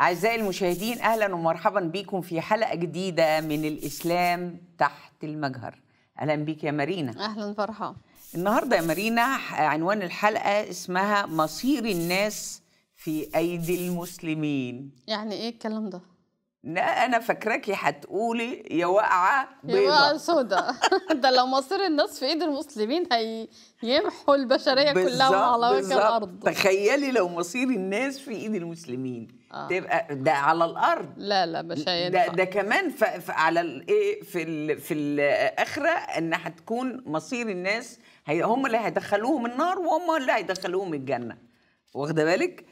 أعزائي المشاهدين أهلا ومرحبا بكم في حلقة جديدة من الإسلام تحت المجهر أهلا بك يا مارينا أهلا فرحة النهاردة يا مارينا عنوان الحلقة اسمها مصير الناس في أيدي المسلمين يعني إيه الكلام ده؟ لا انا فاكراكي هتقولي يا واقعه بيضاء يا سودا ده لو مصير الناس في ايد المسلمين هيمحوا البشريه كلها على وجه الارض تخيلي لو مصير الناس في ايد المسلمين آه. تبقى ده على الارض لا لا مش هينفع ده, ده كمان ف... ف... على الايه في ال... في الاخره ان هتكون مصير الناس هي... هم اللي هيدخلوهم النار وهم اللي هيدخلوهم الجنه واخده بالك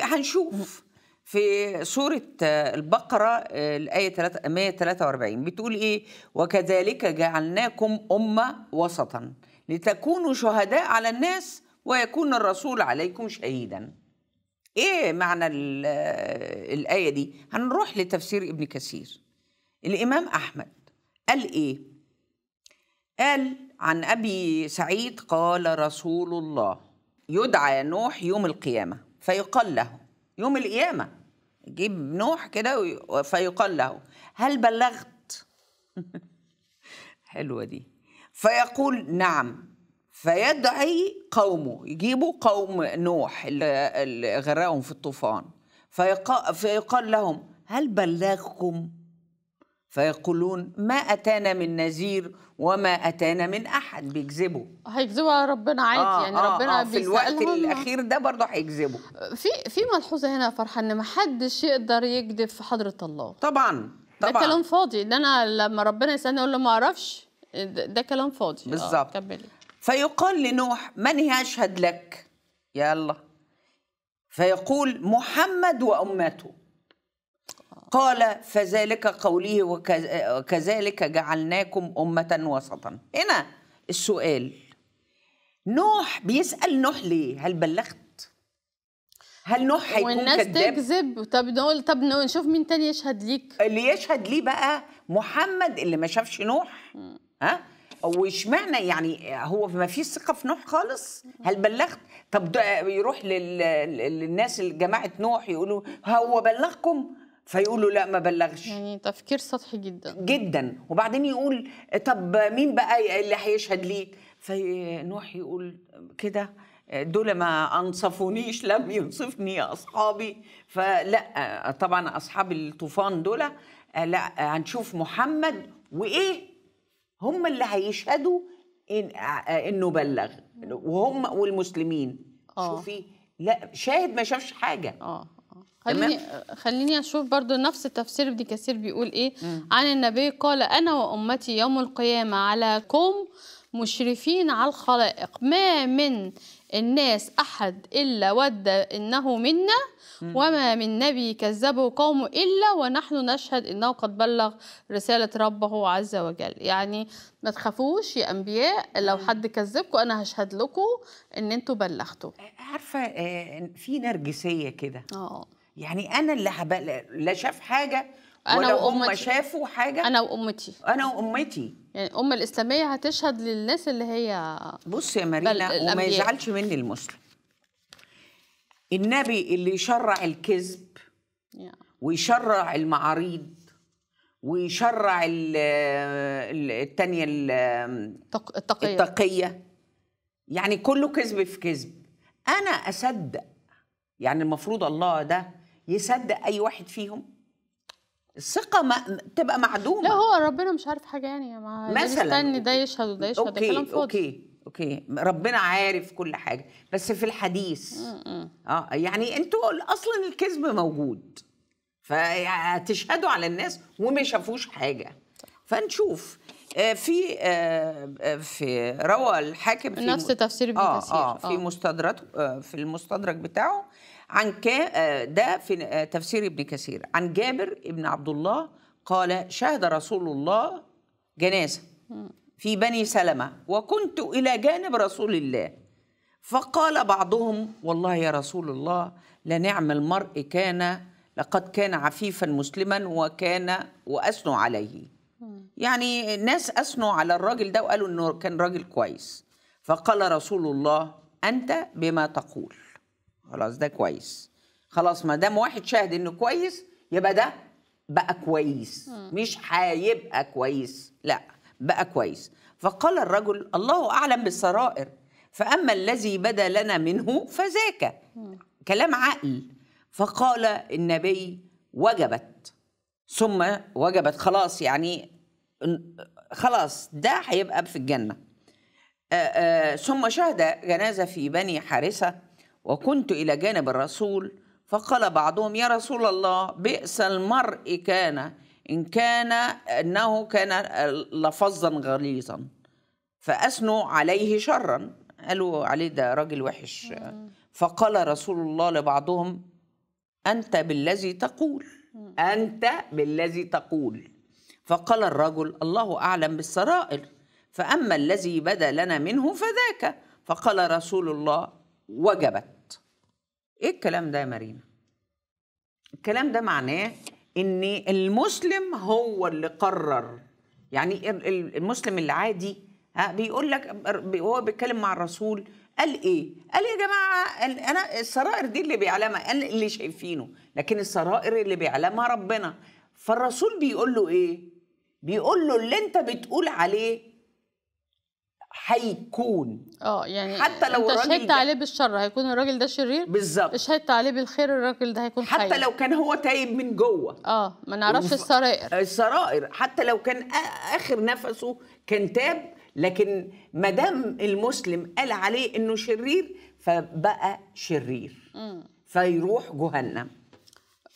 هنشوف في سورة آه، البقرة آه، الآية 143 بتقول إيه وكذلك جعلناكم أمة وسطا لتكونوا شهداء على الناس ويكون الرسول عليكم شهيدا إيه معنى آه، الآية دي هنروح لتفسير ابن كثير الإمام أحمد قال إيه قال عن أبي سعيد قال رسول الله يدعى نوح يوم القيامة فيقال له يوم القيامة يجيب نوح كده فيقال له هل بلغت حلوة دي فيقول نعم فيدعي قومه يجيبوا قوم نوح اللي غرقهم في الطوفان فيقال لهم هل بلغكم فيقولون ما أتانا من نذير وما أتانا من أحد بيكذبوا هيكذبوا على ربنا عادي آه يعني آه ربنا آه في الوقت الأخير ده برضه هيكذبوا في في ملحوظة هنا فرحة إن ما حدش يقدر يكذب في حضرة الله طبعا طبعا ده كلام فاضي إن أنا لما ربنا يسألني أقول له ما أعرفش ده كلام فاضي آه، بالظبط آه كملي فيقال لنوح من يشهد لك يلا فيقول محمد وأمته قال فذلك قوله وكذلك جعلناكم أمة وسطا هنا السؤال نوح بيسأل نوح ليه هل بلغت هل نوح هيكون والناس كداب؟ تكذب طب نقول طب نشوف مين تاني يشهد ليك اللي يشهد ليه بقى محمد اللي ما شافش نوح ها واشمعنى يعني هو ما فيش ثقه في نوح خالص هل بلغت طب يروح للناس جماعه نوح يقولوا هو بلغكم فيقولوا لا ما بلغش يعني تفكير سطحي جدا جدا وبعدين يقول طب مين بقى اللي هيشهد ليك فنوح يقول كده دول ما انصفونيش لم ينصفني اصحابي فلا طبعا اصحاب الطوفان دول لا هنشوف محمد وايه هم اللي هيشهدوا إن انه بلغ وهم والمسلمين آه. شوفي لا شاهد ما شافش حاجه اه خليني خليني اشوف برضو نفس التفسير ابن كثير بيقول ايه مم. عن النبي قال انا وامتي يوم القيامه على قوم مشرفين على الخلائق ما من الناس احد الا ود انه منا وما من نبي كذبه قومه الا ونحن نشهد انه قد بلغ رساله ربه عز وجل يعني ما تخافوش يا انبياء لو حد كذبكم انا هشهد لكم ان انتوا بلغتوا عارفه آه، في نرجسيه كده اه يعني انا اللي هبقى لا شاف حاجه انا وامتي شافوا حاجه انا وامتي انا وامتي يعني الامه الاسلاميه هتشهد للناس اللي هي بص يا مارينا وما يزعلش مني المسلم النبي اللي يشرع الكذب ويشرع المعاريض ويشرع الثانيه التقيه التقيه يعني كله كذب في كذب انا اصدق يعني المفروض الله ده يصدق اي واحد فيهم الثقة ما تبقى معدومة لا هو ربنا مش عارف حاجة يعني ما مثلا مستني ده يشهد وده يشهد اوكي كلام فاضي اوكي اوكي ربنا عارف كل حاجة بس في الحديث م-م. اه يعني انتوا اصلا الكذب موجود فتشهدوا على الناس وما شافوش حاجة فنشوف آه، في آه، آه، في روى الحاكم في نفس تفسير ابن آه كثير آه في مستدرك في المستدرك بتاعه عن كا آه، ده في آه، تفسير ابن كثير عن جابر ابن عبد الله قال شهد رسول الله جنازة في بني سلمة وكنت إلى جانب رسول الله فقال بعضهم والله يا رسول الله لنعم المرء كان لقد كان عفيفا مسلما وكان وأثنوا عليه يعني ناس أثنوا على الراجل ده وقالوا أنه كان راجل كويس فقال رسول الله أنت بما تقول خلاص ده كويس خلاص ما دام واحد شاهد انه كويس يبقى ده بقى كويس مش هيبقى كويس لا بقى كويس فقال الرجل الله اعلم بالسرائر فاما الذي بدا لنا منه فذاك كلام عقل فقال النبي وجبت ثم وجبت خلاص يعني خلاص ده هيبقى في الجنه آه، آه، ثم شهد جنازه في بني حارثه وكنت إلى جانب الرسول فقال بعضهم يا رسول الله بئس المرء كان إن كان أنه كان لفظا غليظا فأثنوا عليه شرا قالوا عليه ده راجل وحش فقال رسول الله لبعضهم أنت بالذي تقول أنت بالذي تقول فقال الرجل الله أعلم بالسرائر فأما الذي بدا لنا منه فذاك فقال رسول الله وجبت ايه الكلام ده يا مارينا الكلام ده معناه ان المسلم هو اللي قرر يعني المسلم العادي ها بيقول لك وهو بيتكلم مع الرسول قال ايه قال يا جماعه انا السرائر دي اللي بيعلمها انا اللي شايفينه لكن السرائر اللي بيعلمها ربنا فالرسول بيقول له ايه بيقول له اللي انت بتقول عليه هيكون اه يعني حتى لو انت شهدت عليه بالشر هيكون الراجل ده شرير بالظبط شهدت عليه بالخير الراجل ده هيكون حتى خير. لو كان هو تايب من جوه اه ما نعرفش وف... السرائر السرائر حتى لو كان اخر نفسه كان تاب لكن ما دام المسلم قال عليه انه شرير فبقى شرير م. فيروح جهنم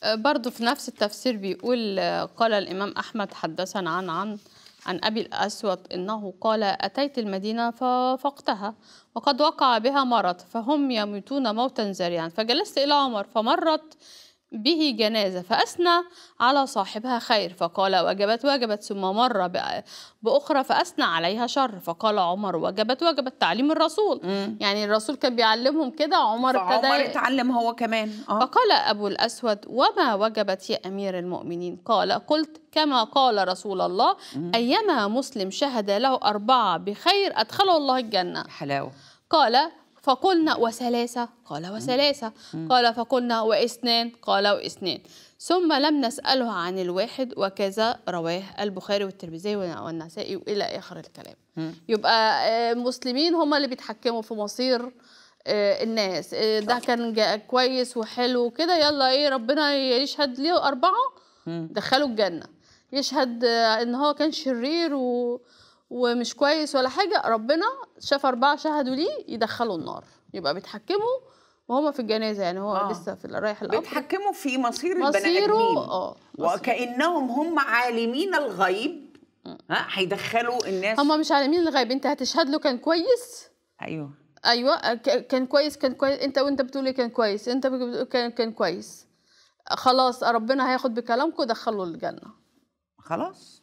آه، برضه في نفس التفسير بيقول آه، قال الامام احمد حدثنا عن عن عن أبي الأسود إنه قال أتيت المدينة ففقتها وقد وقع بها مرض فهم يموتون موتا ذريعا فجلست إلى عمر فمرت به جنازة فأثنى على صاحبها خير فقال وجبت وجبت ثم مر بأخرى فأثنى عليها شر فقال عمر وجبت وجبت تعليم الرسول م. يعني الرسول كان بيعلمهم كده عمر ابتدى عمر اتعلم هو كمان آه. فقال أبو الأسود وما وجبت يا أمير المؤمنين قال قلت كما قال رسول الله م. أيما مسلم شهد له أربعة بخير أدخله الله الجنة حلاوة قال فقلنا وثلاثة قال وثلاثة قال فقلنا واثنان قال واثنان ثم لم نسأله عن الواحد وكذا رواه البخاري والترمذي والنسائي وإلى آخر الكلام يبقى المسلمين آه، هم اللي بيتحكموا في مصير آه، الناس آه، ده كان كويس وحلو كده يلا ايه ربنا يشهد ليه أربعة دخلوا الجنة يشهد ان هو كان شرير و ومش كويس ولا حاجة ربنا شاف أربعة شهدوا ليه يدخلوا النار يبقى بيتحكموا وهما في الجنازة يعني هو آه. لسه في رايح القبر بيتحكموا في مصير البني آدمين آه. وكأنهم هم عالمين الغيب ها هيدخلوا الناس هم مش عالمين الغيب أنت هتشهد له كان كويس أيوه أيوه كان كويس كان كويس أنت وأنت بتقول إيه كان كويس أنت إيه كان كان كويس خلاص ربنا هياخد بكلامكم دخلوا الجنة خلاص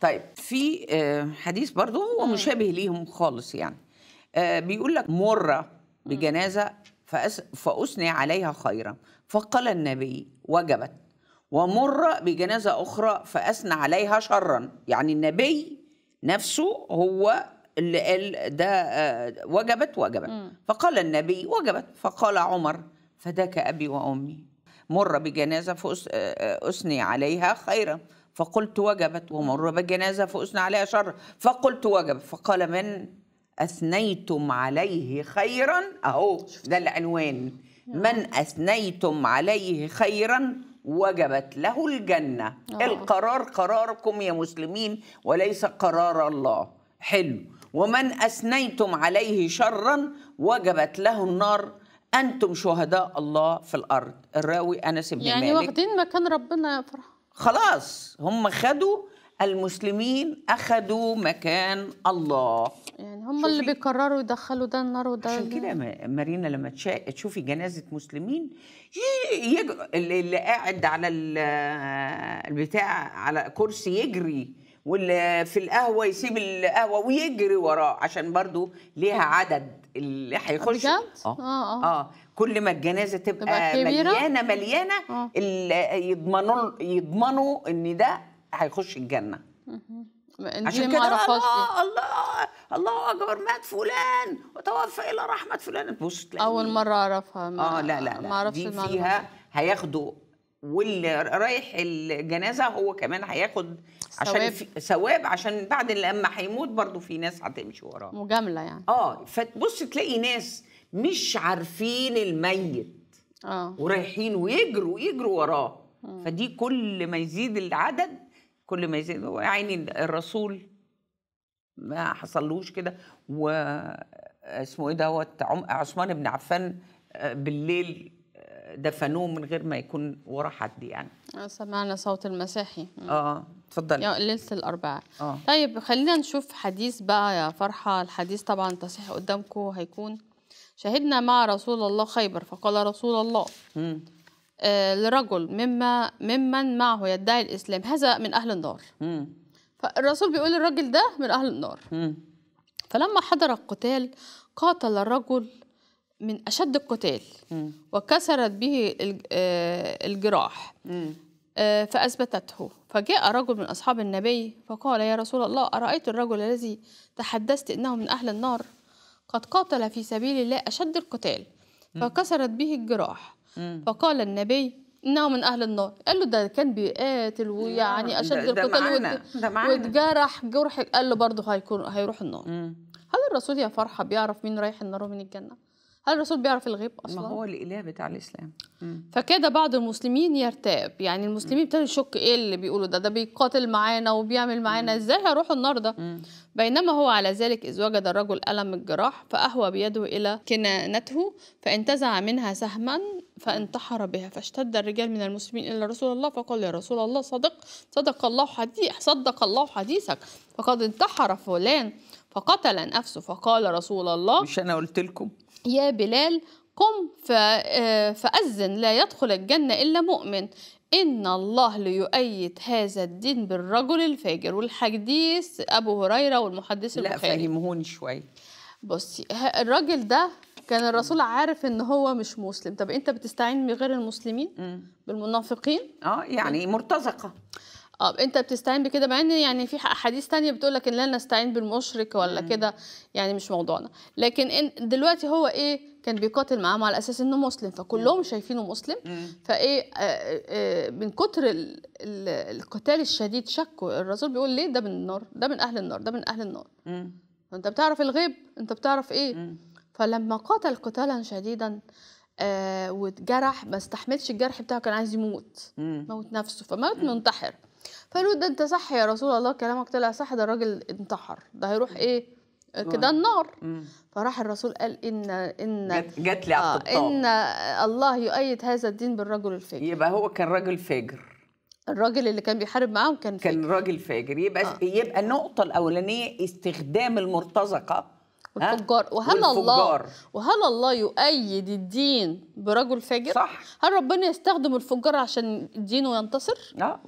طيب في آه، حديث برضه هو مشابه ليهم خالص يعني آه، بيقول لك مرة بجنازة فأثني عليها خيرا فقال النبي وجبت ومر بجنازة أخرى فأثنى عليها شرا يعني النبي نفسه هو اللي قال ده آه، وجبت وجبت فقال النبي وجبت فقال عمر فداك أبي وأمي مر بجنازة فأثني عليها خيرا فقلت وجبت ومر بالجنازة فأثنى عليها شر فقلت وجبت فقال من أثنيتم عليه خيرا أهو ده العنوان من أثنيتم عليه خيرا وجبت له الجنة أوه. القرار قراركم يا مسلمين وليس قرار الله حلو ومن أثنيتم عليه شرا وجبت له النار أنتم شهداء الله في الأرض الراوي أنس بن يعني مالك يعني واخدين مكان ربنا يا فرحان خلاص هم خدوا المسلمين اخدوا مكان الله يعني هم اللي بيقرروا يدخلوا ده النار وده عشان كده مارينا لما تشوفي جنازه مسلمين اللي, اللي قاعد على البتاع على كرسي يجري واللي في القهوه يسيب القهوه ويجري وراه عشان برضو ليها عدد اللي هيخش آه. اه اه, آه. كل ما الجنازه تبقى, تبقى كبيرة. مليانه مليانه آه. يضمنوا يضمنوا ان ده هيخش الجنه عشان كده الله, الله الله الله اكبر مات فلان وتوفى الى رحمه فلان بص اول مره اعرفها اه لا لا, لا. ما اعرفش دي فيها هياخدوا واللي رايح الجنازه هو كمان هياخد عشان ثواب عشان بعد لما هيموت برضو في ناس هتمشي وراه مجامله يعني اه فتبص تلاقي ناس مش عارفين الميت اه ورايحين ويجروا يجروا وراه م. فدي كل ما يزيد العدد كل ما يزيد يعني الرسول ما حصلوش كده و اسمه ايه دوت عثمان بن عفان آه، بالليل دفنوه من غير ما يكون ورا حد يعني آه، سمعنا صوت المسيحي اه اتفضلي ليله الاربعاء آه. طيب خلينا نشوف حديث بقى يا فرحه الحديث طبعا تصحيح قدامكم هيكون شهدنا مع رسول الله خيبر فقال رسول الله آه لرجل مما ممن معه يدعي الاسلام هذا من اهل النار م. فالرسول بيقول الراجل ده من اهل النار م. فلما حضر القتال قاتل الرجل من أشد القتال وكسرت به آه، الجراح آه، فأثبتته فجاء رجل من أصحاب النبي فقال يا رسول الله أرأيت الرجل الذي تحدثت إنه من أهل النار قد قاتل في سبيل الله أشد القتال فكسرت به الجراح فقال النبي انه من اهل النار قال له ده كان بيقاتل ويعني اشد القتال واتجرح جرح قال له برضه هيكون هيروح النار هل الرسول يا فرحه بيعرف مين رايح النار ومين الجنه هل الرسول بيعرف الغيب اصلا؟ ما هو الاله بتاع الاسلام م. فكاد بعض المسلمين يرتاب يعني المسلمين ابتدوا يشك ايه اللي بيقولوا ده ده بيقاتل معانا وبيعمل معانا ازاي هيروحوا ده؟ بينما هو على ذلك اذ وجد الرجل الم الجراح فاهوى بيده الى كنانته فانتزع منها سهما فانتحر بها فاشتد الرجال من المسلمين الى رسول الله فقال يا رسول الله صدق صدق الله حديث صدق الله حديثك فقد انتحر فلان فقتل نفسه فقال رسول الله مش انا قلت لكم يا بلال قم آه، فأذن لا يدخل الجنة إلا مؤمن إن الله ليؤيد هذا الدين بالرجل الفاجر والحديث أبو هريرة والمحدث البخاري لا فهمهوني شوية بصي الراجل ده كان الرسول عارف ان هو مش مسلم طب انت بتستعين بغير المسلمين م. بالمنافقين اه يعني مرتزقه اه انت بتستعين بكده مع ان يعني في احاديث ثانيه بتقول لك ان لا نستعين بالمشرك ولا كده يعني مش موضوعنا لكن إن دلوقتي هو ايه كان بيقاتل معاهم على اساس انه مسلم فكلهم شايفينه مسلم فايه آآ آه، آآ آه، آه، من كتر القتال الشديد شكوا الرسول بيقول ليه ده من النار ده من اهل النار ده من اهل النار انت بتعرف الغيب انت بتعرف ايه فلما قاتل قتالا شديدا واتجرح ما استحملش الجرح بتاعه كان عايز يموت موت نفسه فموت منتحر فقالوا ده انت صح يا رسول الله كلامك طلع صح ده الراجل انتحر ده هيروح ايه آه، كده النار مم. فراح الرسول قال ان ان جت, جت لي آه ان الله يؤيد هذا الدين بالرجل الفاجر يبقى هو كان راجل فاجر الراجل اللي كان بيحارب معاهم كان فاجر كان راجل فاجر يبقى آه. يبقى النقطه الاولانيه استخدام المرتزقه والفجار وهل الله وهل الله يؤيد الدين برجل فاجر؟ صح هل ربنا يستخدم الفجار عشان دينه ينتصر؟ اه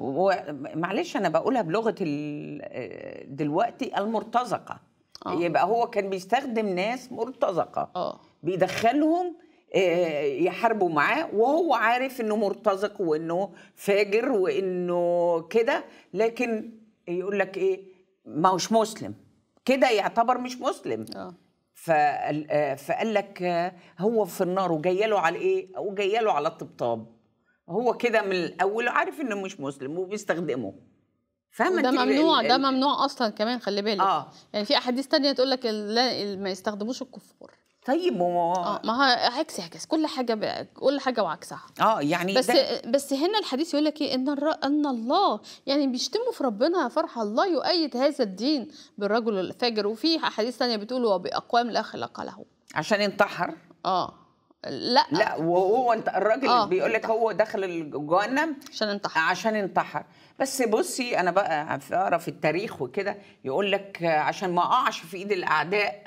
معلش انا بقولها بلغه آه، دلوقتي المرتزقه آه. يبقى هو كان بيستخدم ناس مرتزقه آه. بيدخلهم آه، يحاربوا معاه وهو عارف انه مرتزق وانه فاجر وانه كده لكن يقول لك ايه ما هوش مسلم كده يعتبر مش مسلم آه. آه، فقال لك آه، هو في النار وجايه له على ايه؟ وجايه له على الطبطاب هو كده من الاول عارف انه مش مسلم وبيستخدمه فاهمه ده ممنوع ده ممنوع اصلا كمان خلي بالك آه. يعني في احاديث تانية تقول لك ما يستخدموش الكفار طيب ما اه ما عكس عكس كل حاجه ب... كل حاجه وعكسها اه يعني بس ده... بس هنا الحديث يقول لك ايه ان الر... ان الله يعني بيشتموا في ربنا فرح الله يؤيد هذا الدين بالرجل الفاجر وفي احاديث ثانيه بتقول وباقوام لا خلق له عشان انتحر اه لا لا وهو انت الراجل آه. بيقول لك هو دخل الجهنم عشان انتحر عشان انتحر بس بصي انا بقى اقرا في التاريخ وكده يقول لك عشان ما اقعش في ايد الاعداء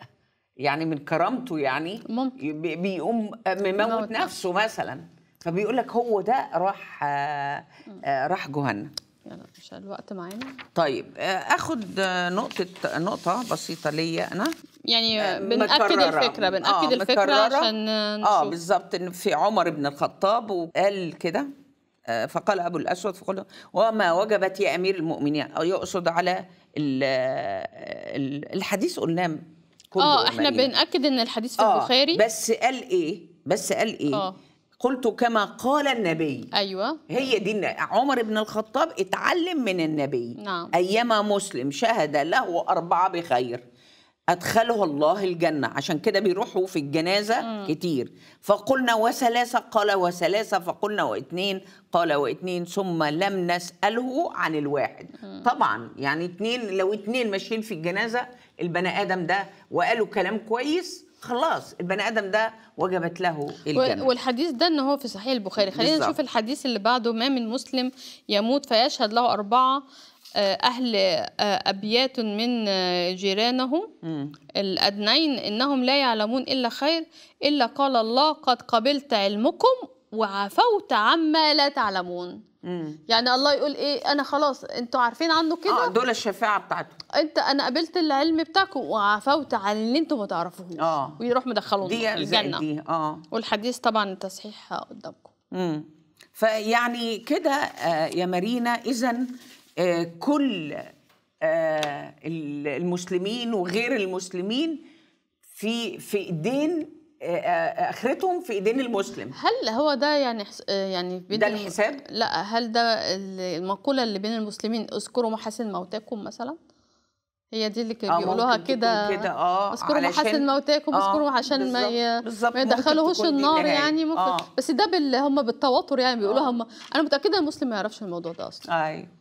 يعني من كرامته يعني ممكن. بيقوم مموت نفسه مثلا فبيقول لك هو ده راح آه، راح جهنم يلا مش الوقت معانا طيب آه، اخد آه، نقطه نقطه بسيطه ليا انا يعني بنأكد الفكره بنأكد آه الفكره عشان نشوف. اه بالظبط ان في عمر بن الخطاب وقال كده فقال ابو الاسود فقال وما وجبت يا امير المؤمنين يقصد على الحديث قلناه كله اه احنا بنأكد ان الحديث في آه البخاري بس قال ايه بس قال ايه آه. قلت كما قال النبي ايوه هي دي عمر بن الخطاب اتعلم من النبي نعم. ايما مسلم شهد له اربعه بخير أدخله الله الجنة عشان كده بيروحوا في الجنازة مم. كتير فقلنا وثلاثة قال وثلاثة فقلنا واثنين قال واثنين ثم لم نسأله عن الواحد مم. طبعا يعني اثنين لو اثنين ماشيين في الجنازة البني آدم ده وقالوا كلام كويس خلاص البني ادم ده وجبت له الجنه والحديث ده ان هو في صحيح البخاري خلينا نشوف الحديث اللي بعده ما من مسلم يموت فيشهد له اربعه آه، أهل آه، أبيات من آه، جيرانهم الأدنين إنهم لا يعلمون إلا خير إلا قال الله قد قبلت علمكم وعفوت عما لا تعلمون مم. يعني الله يقول ايه انا خلاص انتوا عارفين عنه كده اه دول الشفاعه بتاعته انت انا قبلت العلم بتاعكم وعفوت عن اللي أنتوا ما تعرفوهوش اه ويروح مدخلهم دي الجنه دي اه والحديث طبعا تصحيح قدامكم امم فيعني كده يا مارينا اذا آه، كل آه، المسلمين وغير المسلمين في في ايدين آه، اخرتهم في ايدين المسلم هل هو ده يعني يعني بين ده الحساب لا هل ده المقوله اللي بين المسلمين اذكروا محاسن موتاكم مثلا هي دي اللي كانوا بيقولوها كده كده اه اذكروا محاسن موتاكم اذكروا آه عشان ما ما يدخلوهوش النار يعني ممكن آه. بس ده هم بالتواتر يعني بيقولوها آه. هم انا متاكده المسلم ما يعرفش الموضوع ده اصلا ايوه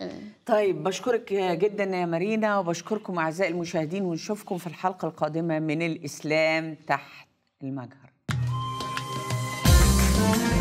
إيه. طيب بشكرك جدا يا مارينا وبشكركم اعزائي المشاهدين ونشوفكم في الحلقه القادمه من الاسلام تحت المجهر